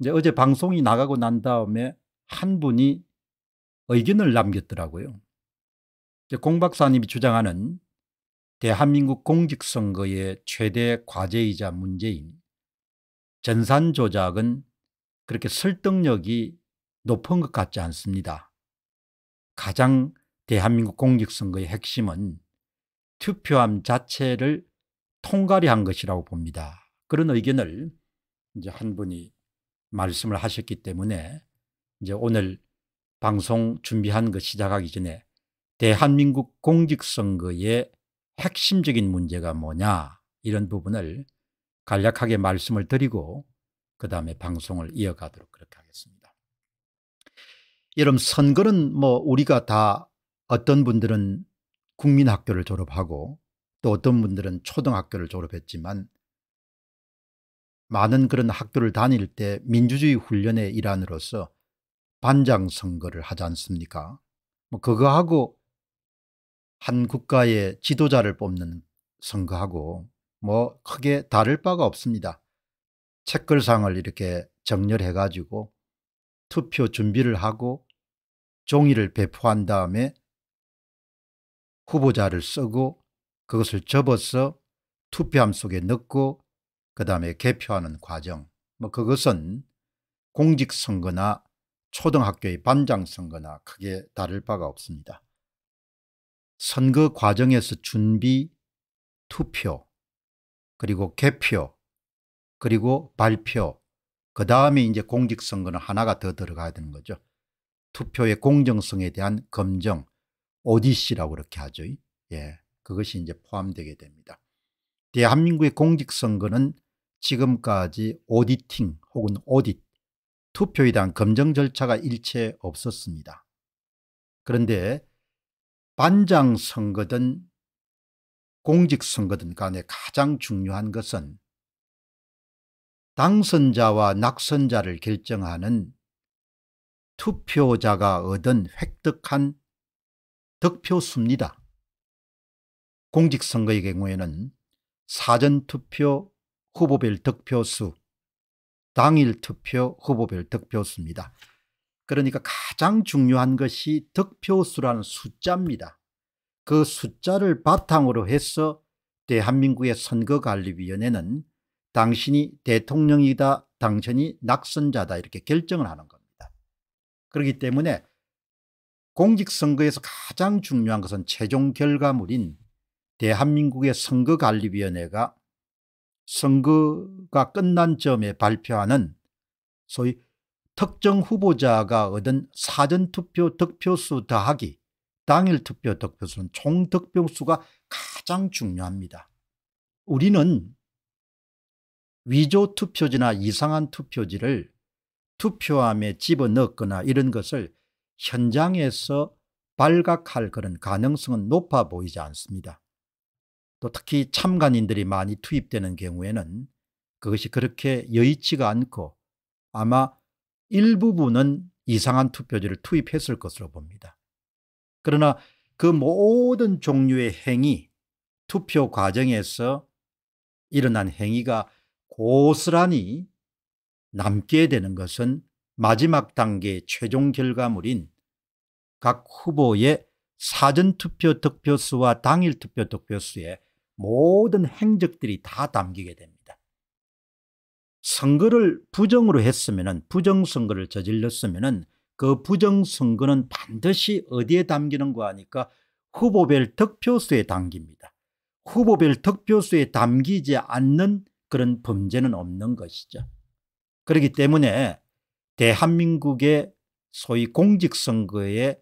이제 어제 방송이 나가고 난 다음에 한 분이 의견을 남겼더라고요. 공 박사님이 주장하는 대한민국 공직선거의 최대 과제이자 문제인 전산 조작은 그렇게 설득력이 높은 것 같지 않습니다. 가장 대한민국 공직선거의 핵심은 투표함 자체를 통과리 한 것이라고 봅니다. 그런 의견을 이제 한 분이 말씀을 하셨기 때문에 이제 오늘 방송 준비한 것 그 시작하기 전에 대한민국 공직선거의 핵심적인 문제가 뭐냐 이런 부분을 간략하게 말씀을 드리고 그 다음에 방송을 이어가도록 그렇게 하겠습니다. 여러분 선거는 뭐 우리가 다 어떤 분들은 국민학교를 졸업하고 또 어떤 분들은 초등학교를 졸업했지만 많은 그런 학교를 다닐 때 민주주의 훈련의 일환으로서 반장 선거를 하지 않습니까? 뭐 그거하고 한 국가의 지도자를 뽑는 선거하고 뭐 크게 다를 바가 없습니다. 책글상을 이렇게 정렬해 가지고 투표 준비를 하고 종이를 배포한 다음에 후보자를 쓰고 그것을 접어서 투표함 속에 넣고 그 다음에 개표하는 과정 뭐 그것은 공직선거나 초등학교의 반장선거나 크게 다를 바가 없습니다. 선거 과정에서 준비, 투표, 그리고 개표, 그리고 발표, 그 다음에 이제 공직선거는 하나가 더 들어가야 되는 거죠. 투표의 공정성에 대한 검정, 오디시라고 그렇게 하죠. 예, 그것이 이제 포함되게 됩니다. 대한민국의 공직선거는 지금까지 오디팅 혹은 오딧, 투표에 대한 검증 절차가 일체 없었습니다. 그런데 반장 선거든 공직 선거든 간에 가장 중요한 것은 당선자와 낙선자를 결정하는 투표자가 얻은 획득한 득표수입니다. 공직선거의 경우에는 사전투표, 후보별 득표수 당일 투표 후보별 득표수입니다. 그러니까 가장 중요한 것이 득표수라는 숫자입니다. 그 숫자를 바탕으로 해서 대한민국의 선거관리위원회는 당신이 대통령이다 당신이 낙선자다 이렇게 결정을 하는 겁니다. 그렇기 때문에 공직선거에서 가장 중요한 것은 최종 결과물인 대한민국의 선거관리위원회가 선거가 끝난 점에 발표하는 소위 특정 후보자가 얻은 사전투표 득표수 더하기 당일 투표 득표수는 총 득표수가 가장 중요합니다. 우리는 위조 투표지나 이상한 투표지를 투표함에 집어넣거나 이런 것을 현장에서 발각할 그런 가능성은 높아 보이지 않습니다. 또 특히 참관인들이 많이 투입되는 경우에는 그것이 그렇게 여의치가 않고 아마 일부분은 이상한 투표지를 투입했을 것으로 봅니다. 그러나 그 모든 종류의 행위, 투표 과정에서 일어난 행위가 고스란히 남게 되는 것은 마지막 단계의 최종 결과물인 각 후보의 사전투표 득표수와 당일투표 득표수의 모든 행적들이 다 담기게 됩니다. 선거를 부정으로 했으면 부정선거를 저질렀으면 그 부정선거는 반드시 어디에 담기는가 하니까 후보별 득표수에 담깁니다. 후보별 득표수에 담기지 않는 그런 범죄는 없는 것이죠. 그렇기 때문에 대한민국의 소위 공직선거의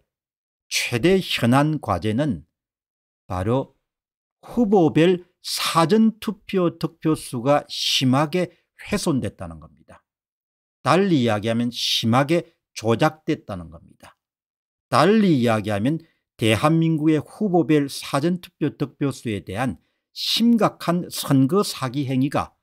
최대 현안 과제는 바로 후보별 사전투표 득표수가 심하게 훼손됐다는 겁니다. 달리 이야기하면 심하게 조작됐다는 겁니다. 달리 이야기하면 대한민국의 후보별 사전투표 득표수에 대한 심각한 선거 사기 행위가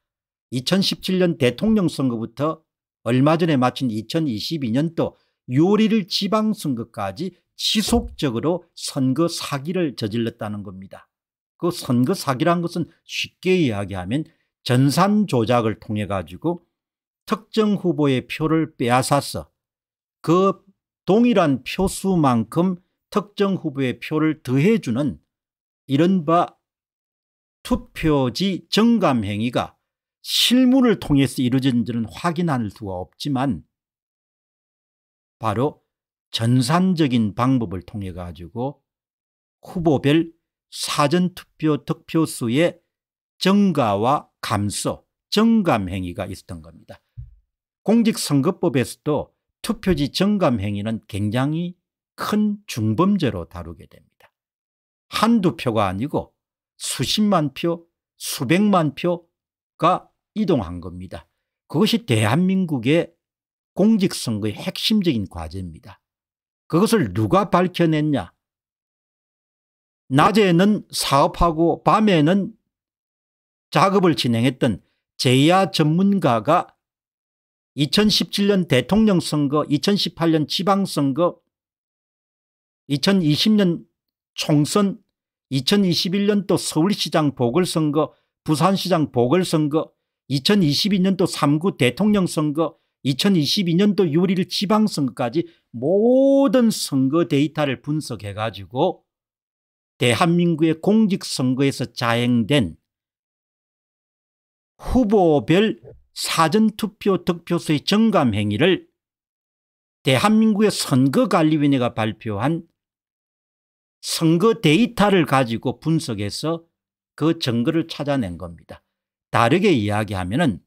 2017년 대통령 선거부터 얼마 전에 마친 2022년도 요리를 지방선거까지 지속적으로 선거 사기를 저질렀다는 겁니다. 그 선거 사기란 것은 쉽게 이야기하면 전산 조작을 통해 가지고 특정 후보의 표를 빼앗아서 그 동일한 표수만큼 특정 후보의 표를 더해주는 이른바 투표지 정감 행위가 실물을 통해서 이루어진지는 확인할 수가 없지만 바로 전산적인 방법을 통해 가지고 후보별 사전투표 득표수의 증가와 감소, 증감 행위가 있었던 겁니다. 공직선거법에서도 투표지 증감 행위는 굉장히 큰 중범죄로 다루게 됩니다. 한두 표가 아니고 수십만 표, 수백만 표가 이동한 겁니다. 그것이 대한민국의 공직선거의 핵심적인 과제입니다. 그것을 누가 밝혀냈냐? 낮에는 사업하고 밤에는 작업을 진행했던 제야 전문가가 2017년 대통령 선거, 2018년 지방선거, 2020년 총선, 2021년도 서울시장 보궐선거, 부산시장 보궐선거, 2022년도 3구 대통령 선거, 2022년도 6일 지방선거까지 모든 선거 데이터를 분석해가지고 대한민국의 공직선거에서 자행된 후보별 사전투표 득표수의 정감 행위를 대한민국의 선거관리위원회가 발표한 선거 데이터를 가지고 분석해서 그 증거를 찾아낸 겁니다. 다르게 이야기하면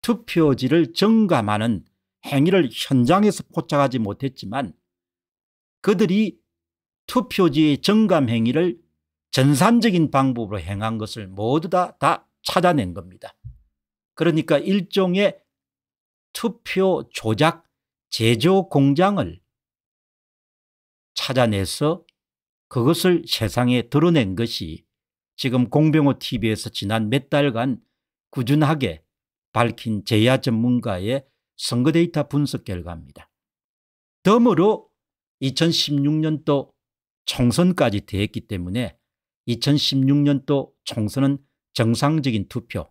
투표지를 정감하는 행위를 현장에서 포착하지 못했지만 그들이 투표지의 정감 행위를 전산적인 방법으로 행한 것을 모두 다, 다 찾아낸 겁니다. 그러니까 일종의 투표 조작 제조 공장을 찾아내서 그것을 세상에 드러낸 것이 지금 공병호 TV에서 지난 몇 달간 꾸준하게 밝힌 제야 전문가의 선거 데이터 분석 결과입니다. 덤으로 2016년도 총선까지 대했기 때문에 2016년도 총선은 정상적인 투표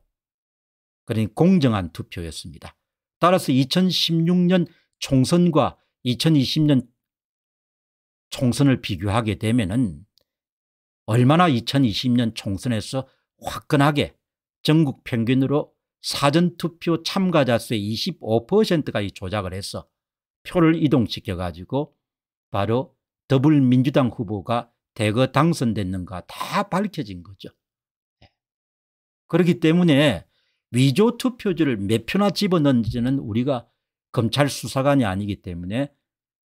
그러니 공정한 투표였습니다. 따라서 2016년 총선과 2020년 총선을 비교하게 되면 은 얼마나 2020년 총선에서 화끈하게 전국 평균으로 사전투표 참가자 수의 25%가 이 조작을 해서 표를 이동시켜 가지고 바로 더불민주당 후보가 대거 당선됐는가 다 밝혀진 거죠. 예. 그렇기 때문에 위조 투표지를 몇 표나 집어넣는지는 우리가 검찰 수사관이 아니기 때문에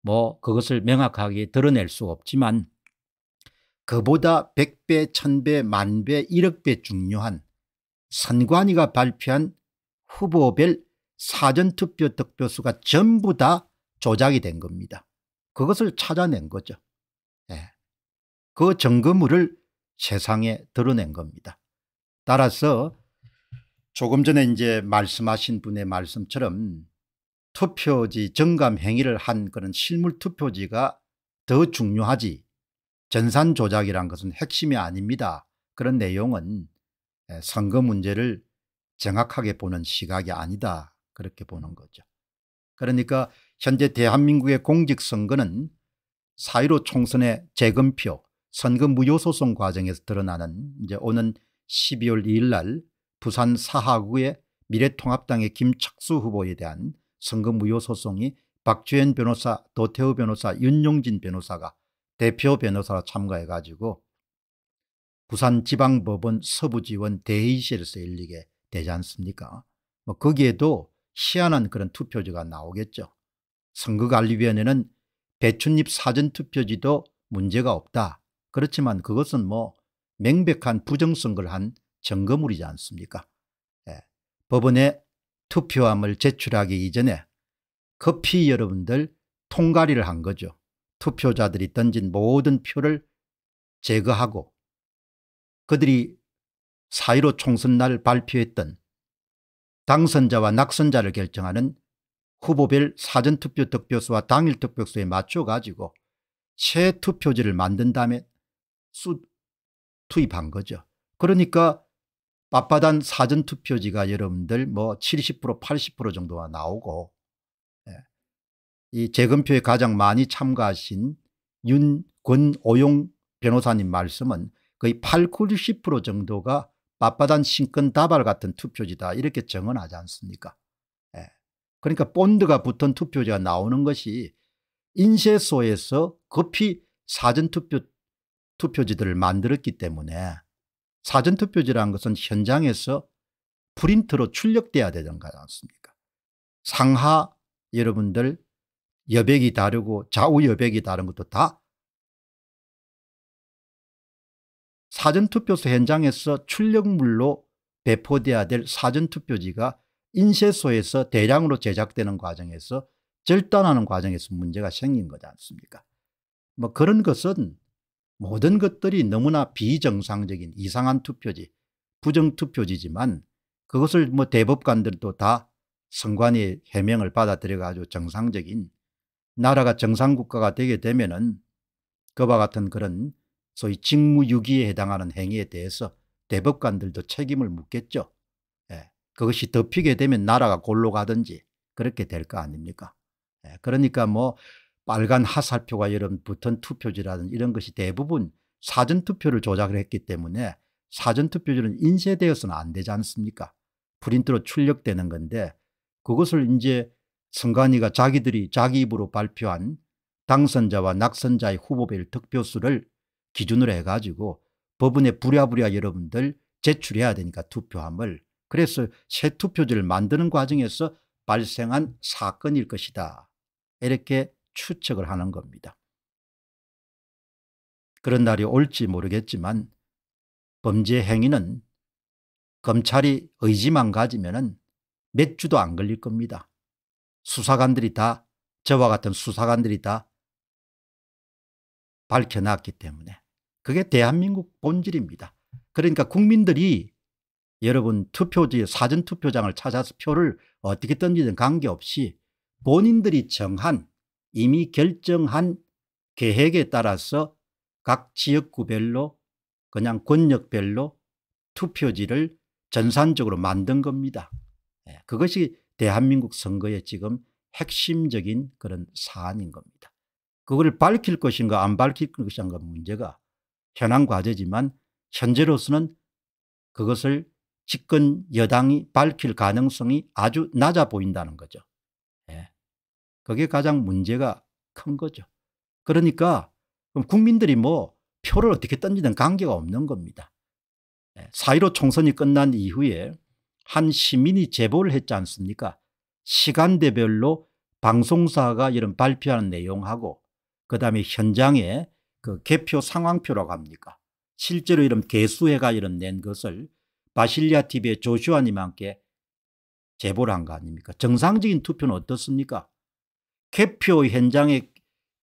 뭐 그것을 명확하게 드러낼 수 없지만 그보다 100배, 1000배, 만배, 1억배 중요한 선관위가 발표한 후보별 사전투표 득표수가 전부 다 조작이 된 겁니다. 그것을 찾아낸 거죠. 예. 그 증거물을 세상에 드러낸 겁니다. 따라서 조금 전에 이제 말씀하신 분의 말씀처럼 투표지 정감 행위를 한 그런 실물 투표지가 더 중요하지 전산 조작이란 것은 핵심이 아닙니다. 그런 내용은 예, 선거 문제를 정확하게 보는 시각이 아니다. 그렇게 보는 거죠. 그러니까 현재 대한민국의 공직선거는 4 1 5 총선의 재검표 선거 무효소송 과정에서 드러나는 이제 오는 12월 2일 날 부산 사하구의 미래통합당의 김척수 후보에 대한 선거 무효소송이 박주현 변호사, 도태우 변호사, 윤용진 변호사가 대표 변호사로 참가해 가지고 부산지방법원 서부지원 대의실에서 열리게 되지 않습니까 뭐 거기에도 희한한 그런 투표지가 나오겠죠. 선거관리위원회는 배춧잎 사전투표지도 문제가 없다. 그렇지만 그것은 뭐 명백한 부정선거를 한 점검물이지 않습니까? 예. 법원에 투표함을 제출하기 이전에 커피 여러분들 통과리를 한 거죠. 투표자들이 던진 모든 표를 제거하고 그들이 사1로 총선날 발표했던 당선자와 낙선자를 결정하는 후보별 사전투표 득표수와 당일 득표수에 맞춰가지고 새 투표지를 만든 다음에 수, 투입한 거죠. 그러니까 빳빳한 사전투표지가 여러분들 뭐 70% 80% 정도가 나오고 예. 이 재검표에 가장 많이 참가하신 윤권오용 변호사님 말씀은 거의 8, 90% 정도가 빳빳한 신권 다발 같은 투표지다 이렇게 정언하지 않습니까 그러니까 본드가 붙은 투표지가 나오는 것이 인쇄소에서 급히 사전투표, 투표지들을 만들었기 때문에 사전투표지라는 것은 현장에서 프린트로 출력돼야 되는거 않습니까 상하 여러분들 여백이 다르고 좌우 여백이 다른 것도 다 사전투표소 현장에서 출력물로 배포돼야 될 사전투표지가 인쇄소에서 대량으로 제작되는 과정에서 절단하는 과정에서 문제가 생긴 거지 않습니까? 뭐 그런 것은 모든 것들이 너무나 비정상적인 이상한 투표지, 부정투표지지만 그것을 뭐 대법관들도 다 선관위의 해명을 받아들여가지고 정상적인 나라가 정상국가가 되게 되면은 그와 같은 그런 소위 직무유기에 해당하는 행위에 대해서 대법관들도 책임을 묻겠죠. 그것이 덮이게 되면 나라가 골로 가든지 그렇게 될 거 아닙니까? 예, 그러니까 뭐 빨간 하살표가 여러분 붙은 투표지라든 이런 것이 대부분 사전투표를 조작을 했기 때문에 사전투표지는 인쇄되어서는 안 되지 않습니까? 프린트로 출력되는 건데 그것을 이제 선관위가 자기들이 자기 입으로 발표한 당선자와 낙선자의 후보별 득표수를 기준으로 해가지고 법원에 부랴부랴 여러분들 제출해야 되니까 투표함을 그래서 새 투표지를 만드는 과정에서 발생한 사건일 것이다. 이렇게 추측을 하는 겁니다. 그런 날이 올지 모르겠지만 범죄 행위는 검찰이 의지만 가지면 몇 주도 안 걸릴 겁니다. 수사관들이 다 저와 같은 수사관들이 다 밝혀놨기 때문에 그게 대한민국 본질입니다. 그러니까 국민들이 여러분 투표지 사전 투표장을 찾아서 표를 어떻게 던지든 관계없이 본인들이 정한 이미 결정한 계획에 따라서 각 지역구별로 그냥 권역별로 투표지를 전산적으로 만든 겁니다. 예, 그것이 대한민국 선거의 지금 핵심적인 그런 사안인 겁니다. 그걸 밝힐 것인가 안 밝힐 것인가 문제가 현황 과제지만 현재로서는 그것을 집권 여당이 밝힐 가능성이 아주 낮아 보인다는 거죠. 예. 그게 가장 문제가 큰 거죠. 그러니까 국민들이 뭐 표를 어떻게 던지든 관계가 없는 겁니다. 예. 4.15 총선이 끝난 이후에 한 시민이 제보를 했지 않습니까? 시간대별로 방송사가 이런 발표하는 내용하고 그다음에 현장에 그 개표 상황표라고 합니까? 실제로 이런 개수회가 이런 낸 것을 바실리아 TV의 조슈아님한테 제보를 한 거 아닙니까? 정상적인 투표는 어떻습니까? 개표 현장의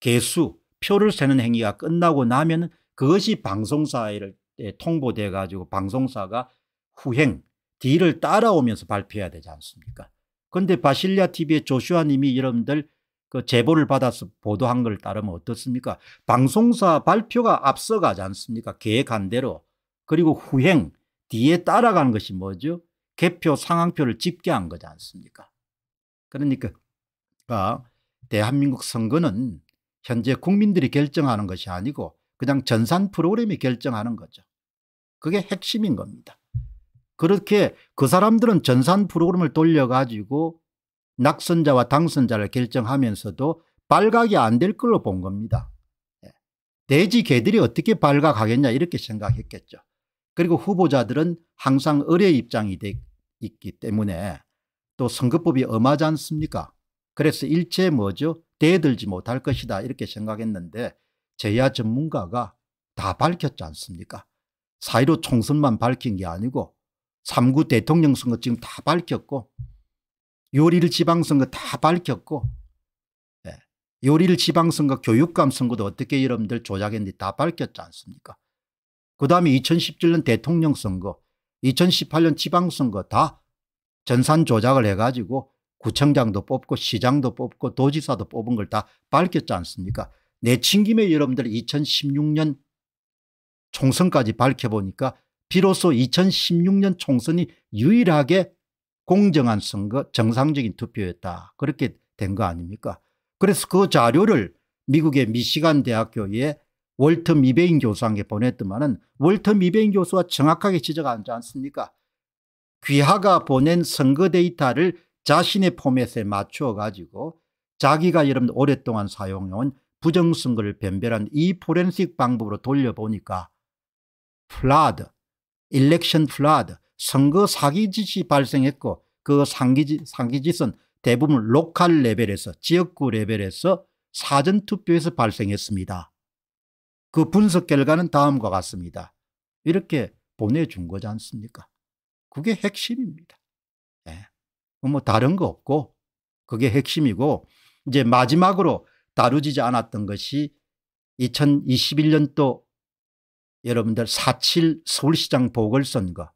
개수, 표를 세는 행위가 끝나고 나면 그것이 방송사에 예, 통보돼 가지고 방송사가 후행, 뒤를 따라오면서 발표해야 되지 않습니까? 그런데 바실리아 TV의 조슈아님이 여러분들 그 제보를 받아서 보도한 걸 따르면 어떻습니까? 방송사 발표가 앞서가지 않습니까? 계획한 대로. 그리고 후행, 뒤에 따라가는 것이 뭐죠? 개표 상황표를 집계한 거지 않습니까? 그러니까 아, 대한민국 선거는 현재 국민들이 결정하는 것이 아니고 그냥 전산 프로그램이 결정하는 거죠. 그게 핵심인 겁니다. 그렇게 그 사람들은 전산 프로그램을 돌려가지고 낙선자와 당선자를 결정하면서도 발각이 안 될 걸로 본 겁니다. 예. 돼지 개들이 어떻게 발각하겠냐 이렇게 생각했겠죠. 그리고 후보자들은 항상 의뢰 입장이 돼 있기 때문에 또 선거법이 엄하지 않습니까? 그래서 일체 뭐죠? 대들지 못할 것이다 이렇게 생각했는데 제야 전문가가 다 밝혔지 않습니까? 사이로 총선만 밝힌 게 아니고 3구 대통령 선거 지금 다 밝혔고 6월 1 지방선거 다 밝혔고 6월 예, 1 지방선거 교육감 선거도 어떻게 여러분들 조작했는지 다 밝혔지 않습니까? 그다음에 2017년 대통령 선거 2018년 지방선거 다 전산 조작을 해가지고 구청장도 뽑고 시장도 뽑고 도지사도 뽑은 걸 다 밝혔지 않습니까 내친김에 여러분들 2016년 총선까지 밝혀보니까 비로소 2016년 총선이 유일하게 공정한 선거 정상적인 투표였다 그렇게 된 거 아닙니까 그래서 그 자료를 미국의 미시간 대학교의 월터 미베인 교수한테 보냈더만은 월터 미베인 교수가 정확하게 지적하지 않습니까? 귀하가 보낸 선거 데이터를 자신의 포맷에 맞추어 가지고 자기가 여러분 오랫동안 사용해온 부정선거를 변별한 이 포렌식 방법으로 돌려보니까 플라드, 일렉션 플라드, 선거 사기짓이 발생했고 그 상기짓, 상기짓은 대부분 로컬 레벨에서 지역구 레벨에서 사전투표에서 발생했습니다. 그 분석 결과는 다음과 같습니다. 이렇게 보내준 거지 않습니까? 그게 핵심입니다. 예. 그 뭐 다른 거 없고 그게 핵심이고 이제 마지막으로 다루지지 않았던 것이 2021년도 여러분들 4.7 서울시장 보궐선거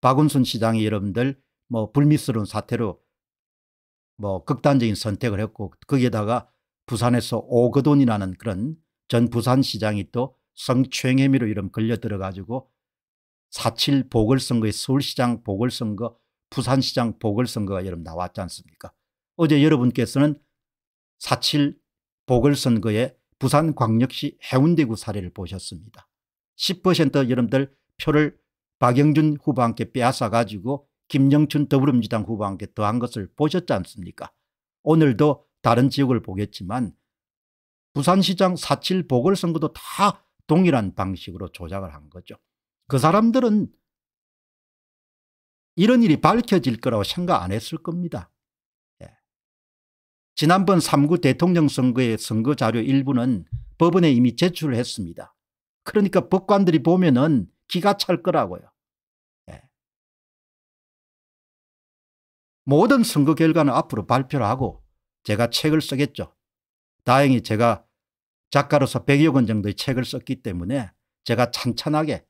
박원순 시장이 여러분들 뭐 불미스러운 사태로 뭐 극단적인 선택을 했고 거기에다가 부산에서 오거돈이라는 그런 전 부산시장이 또 성추행 혐의로 이름 걸려들어가지고 4.7 보궐선거에 서울시장 보궐선거 부산시장 보궐선거가 여러분 나왔지 않습니까 어제 여러분께서는 4.7 보궐선거에 부산광역시 해운대구 사례를 보셨습니다 10% 여러분들 표를 박영준 후보한테 빼앗아가지고 김영춘 더불어민주당 후보한테 더한 것을 보셨지 않습니까 오늘도 다른 지역을 보겠지만 부산시장 4.7 보궐선거도 다 동일한 방식으로 조작을 한 거죠. 그 사람들은 이런 일이 밝혀질 거라고 생각 안 했을 겁니다. 예. 지난번 3구 대통령 선거의 선거 자료 일부는 법원에 이미 제출을 했습니다. 그러니까 법관들이 보면 은 기가 찰 거라고요. 예. 모든 선거 결과는 앞으로 발표를 하고 제가 책을 쓰겠죠. 다행히 제가 작가로서 100여 권 정도의 책을 썼기 때문에 제가 찬찬하게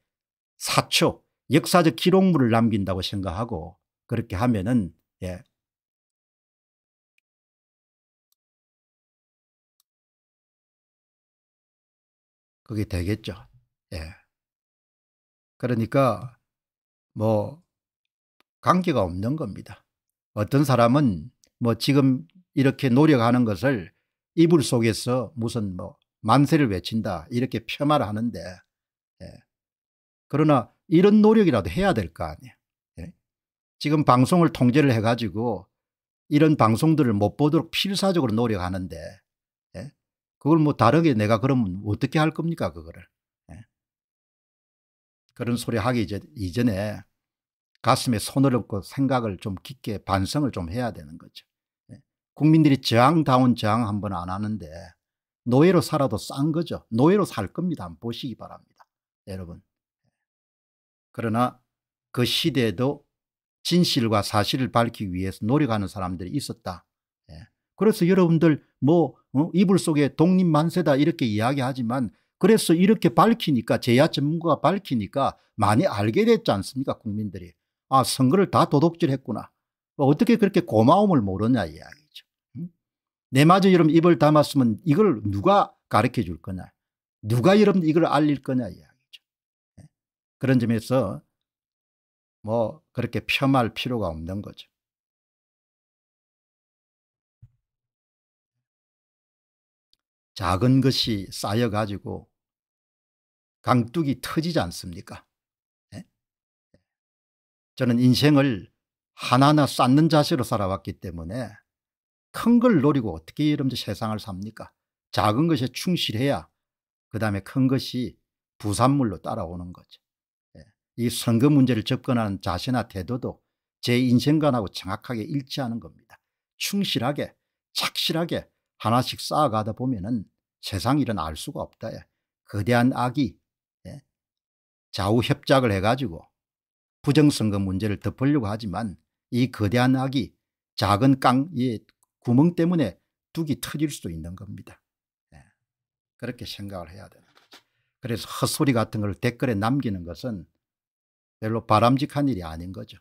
사초 역사적 기록물을 남긴다고 생각하고 그렇게 하면은 예. 그게 되겠죠. 예. 그러니까 뭐 관계가 없는 겁니다. 어떤 사람은 뭐 지금 이렇게 노력하는 것을 이불 속에서 무슨 뭐 만세를 외친다 이렇게 폄하를 하는데 예. 그러나 이런 노력이라도 해야 될 거 아니에요. 예. 지금 방송을 통제를 해가지고 이런 방송들을 못 보도록 필사적으로 노력하는데 예. 그걸 뭐 다르게 내가 그러면 어떻게 할 겁니까 그거를. 예. 그런 소리 하기 이전에 가슴에 손을 얹고 생각을 좀 깊게 반성을 좀 해야 되는 거죠. 국민들이 저항다운 저항 한 번 안 하는데 노예로 살아도 싼 거죠. 노예로 살 겁니다. 한번 보시기 바랍니다. 여러분. 그러나 그 시대에도 진실과 사실을 밝히기 위해서 노력하는 사람들이 있었다. 예. 그래서 여러분들 뭐 어? 이불 속에 독립만세다 이렇게 이야기하지만 그래서 이렇게 밝히니까 제야 전문가가 밝히니까 많이 알게 됐지 않습니까 국민들이. 아 선거를 다 도둑질했구나. 어떻게 그렇게 고마움을 모르냐 이야기. 내마저 여러분 입을 담았으면 이걸 누가 가르쳐 줄 거냐. 누가 여러분 이걸 알릴 거냐 이야기죠. 예. 그런 점에서 뭐 그렇게 폄할 필요가 없는 거죠. 작은 것이 쌓여가지고 강둑이 터지지 않습니까? 네? 저는 인생을 하나하나 쌓는 자세로 살아왔기 때문에 큰걸 노리고 어떻게 이런지 세상을 삽니까? 작은 것에 충실해야 그 다음에 큰 것이 부산물로 따라오는 거죠. 예. 이 선거 문제를 접근하는 자세나 태도도 제 인생관하고 정확하게 일치하는 겁니다. 충실하게 착실하게 하나씩 쌓아가다 보면은 세상 일은 알 수가 없다. 예. 거대한 악이 예. 좌우 협작을 해가지고 부정선거 문제를 덮으려고 하지만 이 거대한 악이 작은 깡, 이 구멍 때문에 뚝이 터질 수도 있는 겁니다. 네. 그렇게 생각을 해야 되는 거죠. 그래서 헛소리 같은 걸 댓글에 남기는 것은 별로 바람직한 일이 아닌 거죠.